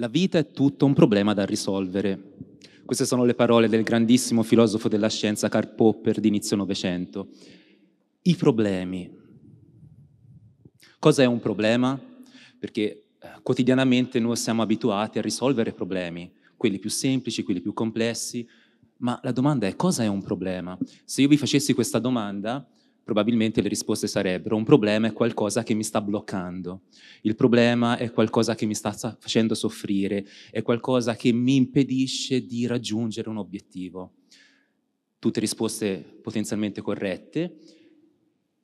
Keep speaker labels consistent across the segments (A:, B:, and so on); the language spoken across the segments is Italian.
A: La vita è tutto un problema da risolvere. Queste sono le parole del grandissimo filosofo della scienza Karl Popper di inizio Novecento. I problemi. Cosa è un problema? Perché eh, quotidianamente noi siamo abituati a risolvere problemi, quelli più semplici, quelli più complessi, ma la domanda è cosa è un problema? Se io vi facessi questa domanda, probabilmente le risposte sarebbero un problema è qualcosa che mi sta bloccando, il problema è qualcosa che mi sta facendo soffrire, è qualcosa che mi impedisce di raggiungere un obiettivo. Tutte risposte potenzialmente corrette.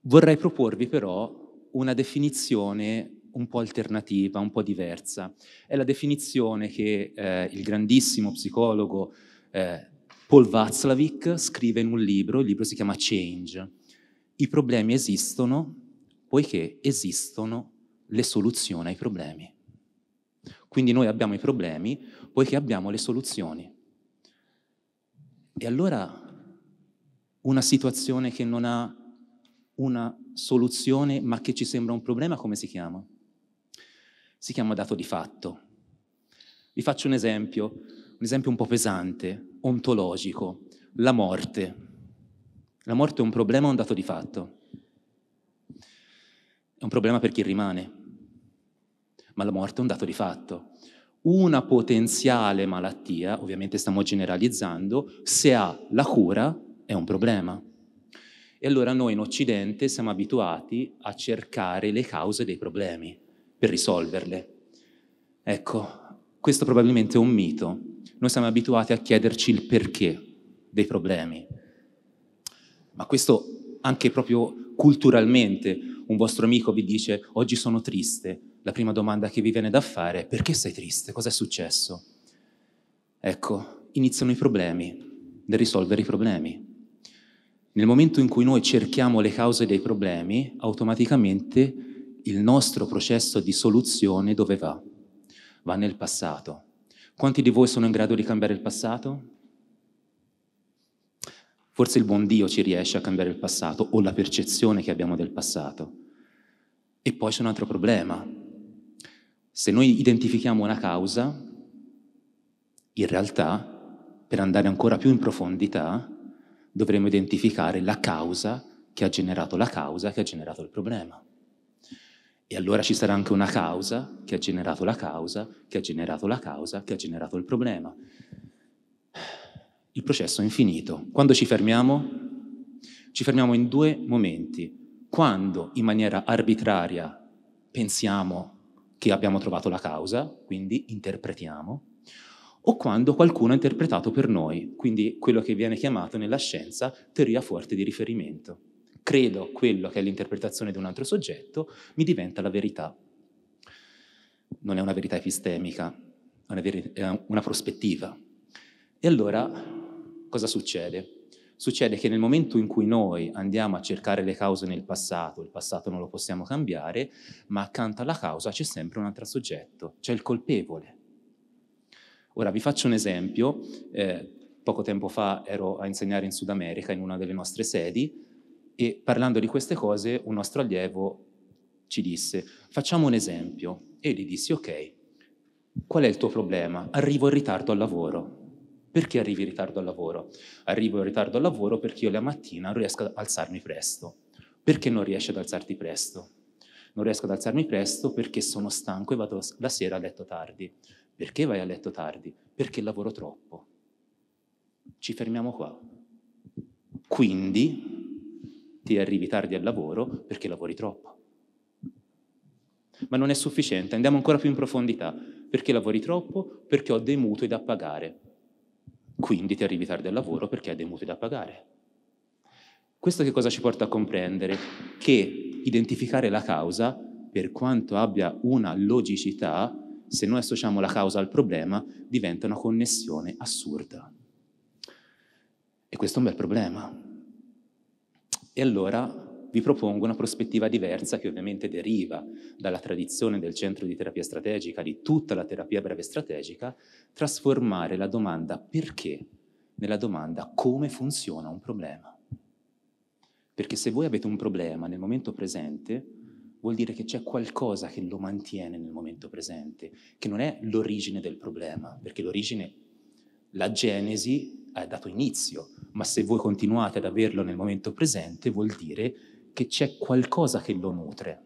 A: Vorrei proporvi però una definizione un po' alternativa, un po' diversa. È la definizione che eh, il grandissimo psicologo eh, Paul Václavic scrive in un libro, il libro si chiama Change i problemi esistono poiché esistono le soluzioni ai problemi. Quindi noi abbiamo i problemi poiché abbiamo le soluzioni. E allora una situazione che non ha una soluzione ma che ci sembra un problema, come si chiama? Si chiama dato di fatto. Vi faccio un esempio, un esempio un po' pesante, ontologico, la morte. La morte è un problema, o un dato di fatto. È un problema per chi rimane, ma la morte è un dato di fatto. Una potenziale malattia, ovviamente stiamo generalizzando, se ha la cura è un problema. E allora noi in Occidente siamo abituati a cercare le cause dei problemi per risolverle. Ecco, questo probabilmente è un mito. Noi siamo abituati a chiederci il perché dei problemi, ma questo anche proprio culturalmente. Un vostro amico vi dice oggi sono triste, la prima domanda che vi viene da fare è perché sei triste? Cos'è successo? Ecco, iniziano i problemi nel risolvere i problemi. Nel momento in cui noi cerchiamo le cause dei problemi, automaticamente il nostro processo di soluzione dove va? Va nel passato. Quanti di voi sono in grado di cambiare il passato? Forse il buon Dio ci riesce a cambiare il passato o la percezione che abbiamo del passato. E poi c'è un altro problema. Se noi identifichiamo una causa, in realtà, per andare ancora più in profondità, dovremmo identificare la causa che ha generato la causa che ha generato il problema. E allora ci sarà anche una causa che ha generato la causa, che ha generato la causa, che ha generato il problema processo è infinito. Quando ci fermiamo? Ci fermiamo in due momenti. Quando in maniera arbitraria pensiamo che abbiamo trovato la causa, quindi interpretiamo, o quando qualcuno ha interpretato per noi, quindi quello che viene chiamato nella scienza teoria forte di riferimento. Credo quello che è l'interpretazione di un altro soggetto mi diventa la verità. Non è una verità epistemica, è una prospettiva. E allora cosa succede? Succede che nel momento in cui noi andiamo a cercare le cause nel passato, il passato non lo possiamo cambiare, ma accanto alla causa c'è sempre un altro soggetto, c'è il colpevole. Ora vi faccio un esempio, eh, poco tempo fa ero a insegnare in Sud America in una delle nostre sedi e parlando di queste cose un nostro allievo ci disse facciamo un esempio e gli dissi ok, qual è il tuo problema? Arrivo in ritardo al lavoro. Perché arrivi in ritardo al lavoro? Arrivo in ritardo al lavoro perché io la mattina non riesco ad alzarmi presto. Perché non riesci ad alzarti presto? Non riesco ad alzarmi presto perché sono stanco e vado la sera a letto tardi. Perché vai a letto tardi? Perché lavoro troppo. Ci fermiamo qua. Quindi ti arrivi tardi al lavoro perché lavori troppo. Ma non è sufficiente, andiamo ancora più in profondità. Perché lavori troppo? Perché ho dei mutui da pagare quindi ti arrivi tardi al lavoro perché hai dei mutui da pagare. Questo che cosa ci porta a comprendere? Che identificare la causa, per quanto abbia una logicità, se noi associamo la causa al problema, diventa una connessione assurda. E questo è un bel problema. E allora vi propongo una prospettiva diversa che ovviamente deriva dalla tradizione del centro di terapia strategica, di tutta la terapia breve strategica, trasformare la domanda perché nella domanda come funziona un problema. Perché se voi avete un problema nel momento presente, vuol dire che c'è qualcosa che lo mantiene nel momento presente, che non è l'origine del problema, perché l'origine, la genesi ha dato inizio, ma se voi continuate ad averlo nel momento presente vuol dire che che c'è qualcosa che lo nutre,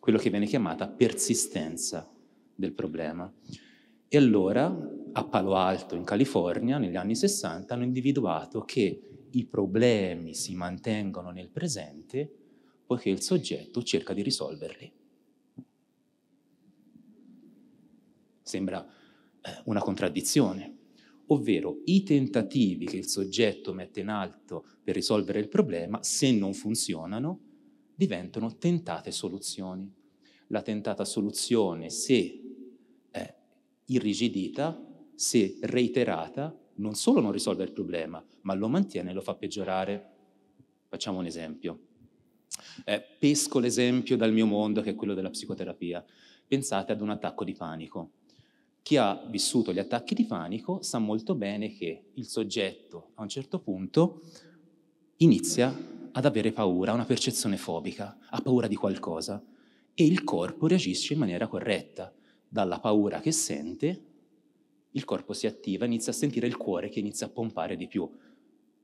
A: quello che viene chiamata persistenza del problema. E allora a Palo Alto, in California, negli anni 60, hanno individuato che i problemi si mantengono nel presente poiché il soggetto cerca di risolverli. Sembra eh, una contraddizione, ovvero i tentativi che il soggetto mette in alto per risolvere il problema, se non funzionano, diventano tentate soluzioni. La tentata soluzione, se è eh, irrigidita, se reiterata, non solo non risolve il problema, ma lo mantiene e lo fa peggiorare. Facciamo un esempio. Eh, pesco l'esempio dal mio mondo, che è quello della psicoterapia. Pensate ad un attacco di panico chi ha vissuto gli attacchi di panico sa molto bene che il soggetto a un certo punto inizia ad avere paura, una percezione fobica, ha paura di qualcosa e il corpo reagisce in maniera corretta. Dalla paura che sente, il corpo si attiva, inizia a sentire il cuore che inizia a pompare di più.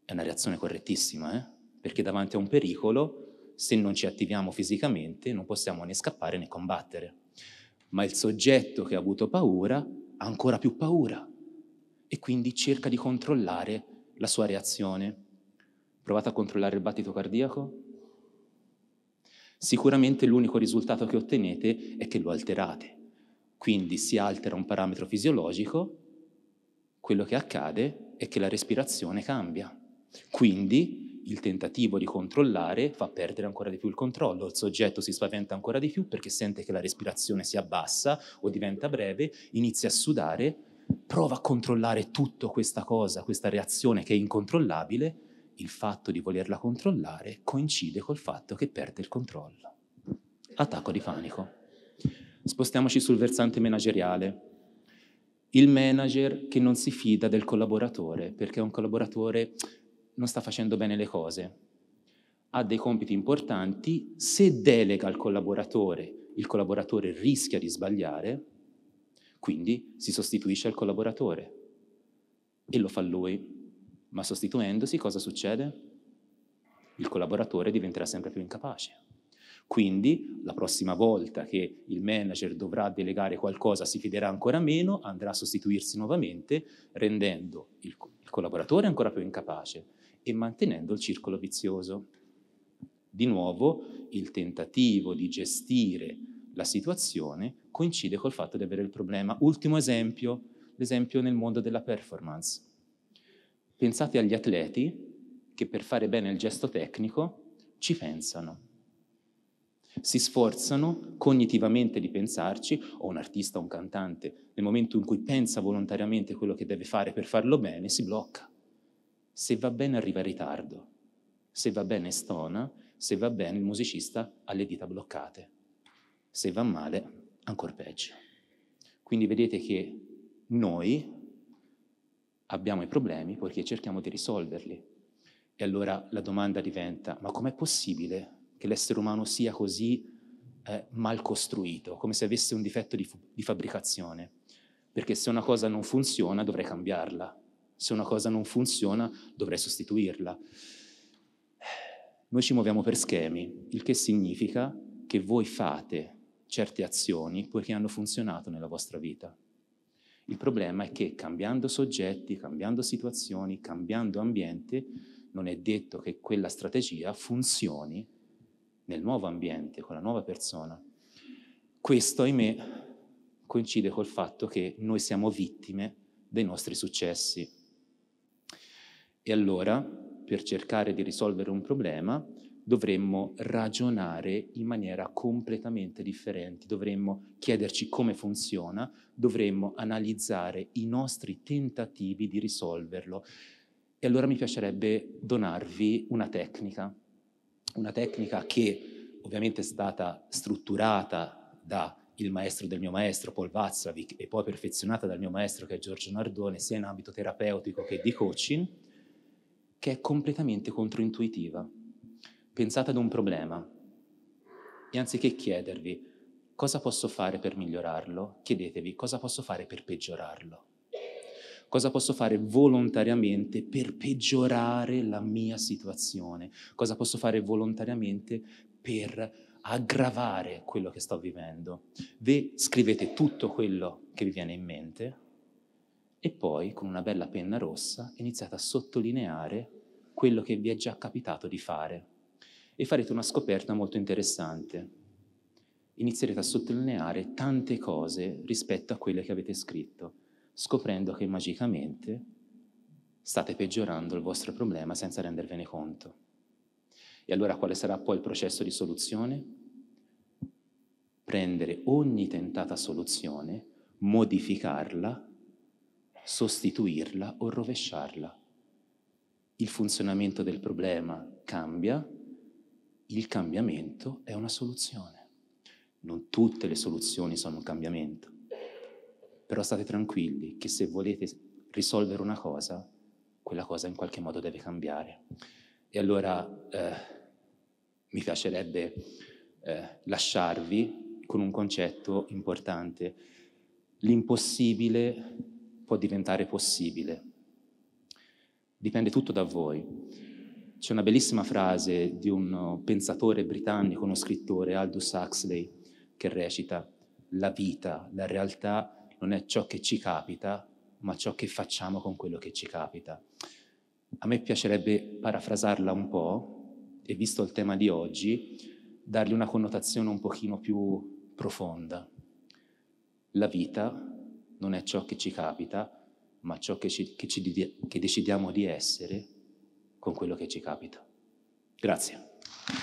A: È una reazione correttissima, eh? perché davanti a un pericolo, se non ci attiviamo fisicamente, non possiamo né scappare né combattere ma il soggetto che ha avuto paura ha ancora più paura e quindi cerca di controllare la sua reazione. Provate a controllare il battito cardiaco. Sicuramente l'unico risultato che ottenete è che lo alterate. Quindi si altera un parametro fisiologico, quello che accade è che la respirazione cambia. Quindi il tentativo di controllare fa perdere ancora di più il controllo, il soggetto si spaventa ancora di più perché sente che la respirazione si abbassa o diventa breve, inizia a sudare, prova a controllare tutta questa cosa, questa reazione che è incontrollabile, il fatto di volerla controllare coincide col fatto che perde il controllo. Attacco di panico. Spostiamoci sul versante manageriale. Il manager che non si fida del collaboratore, perché è un collaboratore non sta facendo bene le cose, ha dei compiti importanti, se delega al collaboratore, il collaboratore rischia di sbagliare, quindi si sostituisce al collaboratore e lo fa lui. Ma sostituendosi cosa succede? Il collaboratore diventerà sempre più incapace. Quindi la prossima volta che il manager dovrà delegare qualcosa si fiderà ancora meno, andrà a sostituirsi nuovamente, rendendo il, il collaboratore ancora più incapace e mantenendo il circolo vizioso. Di nuovo, il tentativo di gestire la situazione coincide col fatto di avere il problema. Ultimo esempio, l'esempio nel mondo della performance. Pensate agli atleti che per fare bene il gesto tecnico ci pensano, si sforzano cognitivamente di pensarci, o un artista o un cantante, nel momento in cui pensa volontariamente quello che deve fare per farlo bene, si blocca. Se va bene arriva in ritardo, se va bene stona, se va bene il musicista ha le dita bloccate, se va male ancora peggio. Quindi vedete che noi abbiamo i problemi perché cerchiamo di risolverli. E allora la domanda diventa, ma com'è possibile che l'essere umano sia così eh, mal costruito, come se avesse un difetto di, fu- di fabbricazione. Perché se una cosa non funziona dovrei cambiarla, se una cosa non funziona dovrei sostituirla. Noi ci muoviamo per schemi, il che significa che voi fate certe azioni poiché hanno funzionato nella vostra vita. Il problema è che cambiando soggetti, cambiando situazioni, cambiando ambiente, non è detto che quella strategia funzioni nel nuovo ambiente, con la nuova persona. Questo, ahimè, coincide col fatto che noi siamo vittime dei nostri successi. E allora, per cercare di risolvere un problema, dovremmo ragionare in maniera completamente differente, dovremmo chiederci come funziona, dovremmo analizzare i nostri tentativi di risolverlo. E allora mi piacerebbe donarvi una tecnica una tecnica che ovviamente è stata strutturata da il maestro del mio maestro Paul Václavic e poi perfezionata dal mio maestro che è Giorgio Nardone sia in ambito terapeutico che di coaching che è completamente controintuitiva. Pensate ad un problema e anziché chiedervi cosa posso fare per migliorarlo, chiedetevi cosa posso fare per peggiorarlo. Cosa posso fare volontariamente per peggiorare la mia situazione? Cosa posso fare volontariamente per aggravare quello che sto vivendo? Ve scrivete tutto quello che vi viene in mente e poi con una bella penna rossa iniziate a sottolineare quello che vi è già capitato di fare e farete una scoperta molto interessante. Inizierete a sottolineare tante cose rispetto a quelle che avete scritto scoprendo che magicamente state peggiorando il vostro problema senza rendervene conto. E allora quale sarà poi il processo di soluzione? Prendere ogni tentata soluzione, modificarla, sostituirla o rovesciarla. Il funzionamento del problema cambia, il cambiamento è una soluzione. Non tutte le soluzioni sono un cambiamento però state tranquilli che se volete risolvere una cosa, quella cosa in qualche modo deve cambiare. E allora eh, mi piacerebbe eh, lasciarvi con un concetto importante. L'impossibile può diventare possibile. Dipende tutto da voi. C'è una bellissima frase di un pensatore britannico, uno scrittore, Aldous Huxley, che recita La vita, la realtà non è ciò che ci capita, ma ciò che facciamo con quello che ci capita. A me piacerebbe parafrasarla un po' e visto il tema di oggi, dargli una connotazione un pochino più profonda. La vita non è ciò che ci capita, ma ciò che, ci, che, ci, che decidiamo di essere con quello che ci capita. Grazie.